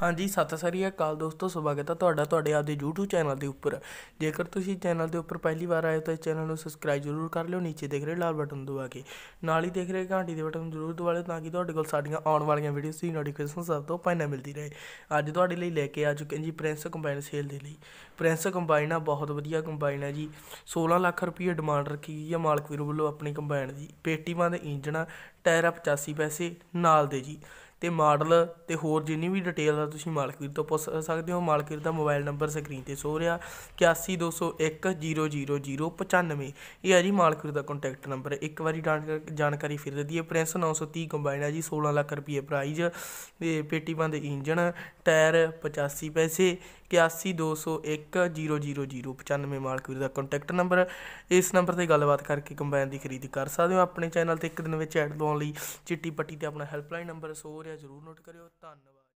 ਹਾਂਜੀ ਸਤਿ ਸ੍ਰੀ ਅਕਾਲ ਦੋਸਤੋ ਸਵਾਗਤ ਹੈ ਤੁਹਾਡਾ ਤੁਹਾਡੇ ਆਪਦੇ YouTube ਚੈਨਲ ਦੇ ਉੱਪਰ ਜੇਕਰ ਤੁਸੀਂ ਚੈਨਲ ਦੇ ਉੱਪਰ ਪਹਿਲੀ ਵਾਰ ਆਏ ਹੋ ਤਾਂ ਚੈਨਲ ਨੂੰ ਸਬਸਕ੍ਰਾਈਬ ਜ਼ਰੂਰ ਕਰ ਲਿਓ ਨੀਚੇ ਦੇਖ ਰਹੇ ਲਾਲ ਬਟਨ ਦਬਾ ਕੇ ਨਾਲ ਹੀ ਦੇਖ ਰਹੇ ਘੰਟੀ ਦੇ ਬਟਨ ਨੂੰ ਜ਼ਰੂਰ ਦਬਾ ਲਿਓ ਤਾਂ ਕਿ ਤੁਹਾਡੇ ਕੋਲ ਸਾਡੀਆਂ ਆਉਣ ਵਾਲੀਆਂ ਵੀਡੀਓਜ਼ ਦੀ ਨੋਟੀਫਿਕੇਸ਼ਨ ਸਭ ਤੋਂ ਪਹਿਲਾਂ ਮਿਲਦੀ ਰਹੇ ਅੱਜ ਤੁਹਾਡੇ ਲਈ ਲੈ ਕੇ ਆ ਚੁੱਕੇ ਜੀ ਪ੍ਰਿੰਸ ਕੰਬਾਈਨ ਸੇਲ ਦੇ ਲਈ ਪ੍ਰਿੰਸ ਕੰਬਾਈਨ ਆ ਬਹੁਤ ਵਧੀਆ ਕੰਬਾਈਨ ਹੈ ਜੀ 16 ਲੱਖ ਰੁਪਏ ਡਿਮਾਂਡ ਰੱਖੀ ਗਈ ਹੈ ਮਾਲਕ ਵੀਰ ਵੱਲੋਂ ਆਪਣੀ ਕੰਬਾਈਨ ਦੀ ਪੇਟੀਆਂ ਦੇ ਇੰਜਣਾ ਟਾਇਰ 85 ਪੈਸੇ ਨਾਲ ਦੇ ਜੀ ਤੇ ਮਾਡਲ ਤੇ ਹੋਰ ਜਿੰਨੀ ਵੀ ਡਿਟੇਲ ਆ ਤੁਸੀਂ ਮਾਲਕੀਰ ਤੋਂ ਪੁੱਛ ਸਕਦੇ ਹੋ ਮਾਲਕੀਰ ਦਾ ਮੋਬਾਈਲ ਨੰਬਰ ਸਕਰੀਨ 'ਤੇ ਸੋ ਰਿਹਾ ਇਕਿਆਸੀ ਇਹ ਆ ਜੀ ਮਾਲਕੀਰ ਦਾ ਕੰਟੈਕਟ ਨੰਬਰ ਇੱਕ ਵਾਰੀ ਜਾਣਕਾਰੀ ਫਿਰ ਦਈਏ ਪ੍ਰਿੰਸ 930 ਕੰਬਾਈਨ ਹੈ ਜੀ 16 ਲੱਖ ਰੁਪਏ ਪ੍ਰਾਈਜ਼ ਤੇ ਪੇਟੀ ਬੰਦ ਇੰਜਣ ਟਾਇਰ 85 ਪੈਸੇ 8120100095 ਮਾਲਕੀਰ ਦਾ ਕੰਟੈਕਟ ਨੰਬਰ ਇਸ ਨੰਬਰ ਤੇ ਗੱਲਬਾਤ ਕਰਕੇ ਕੰਬਾਈਨ ਦੀ ਖਰੀਦ ਕਰ ਸਕਦੇ ਹੋ ਆਪਣੇ ਚੈਨਲ ਤੇ ਇੱਕ ਦਿਨ ਵਿੱਚ ਐਡ ਲਾਉਣ ਲਈ ਚਿੱਟੀ ਪੱਟੀ ਤੇ ਆਪਣਾ ਹੈਲਪਲਾਈਨ ਨੰਬਰ ਸੋ ਰਿਹਾ ਜ਼ਰੂਰ ਨੋਟ ਕਰਿਓ ਧੰਨਵਾਦ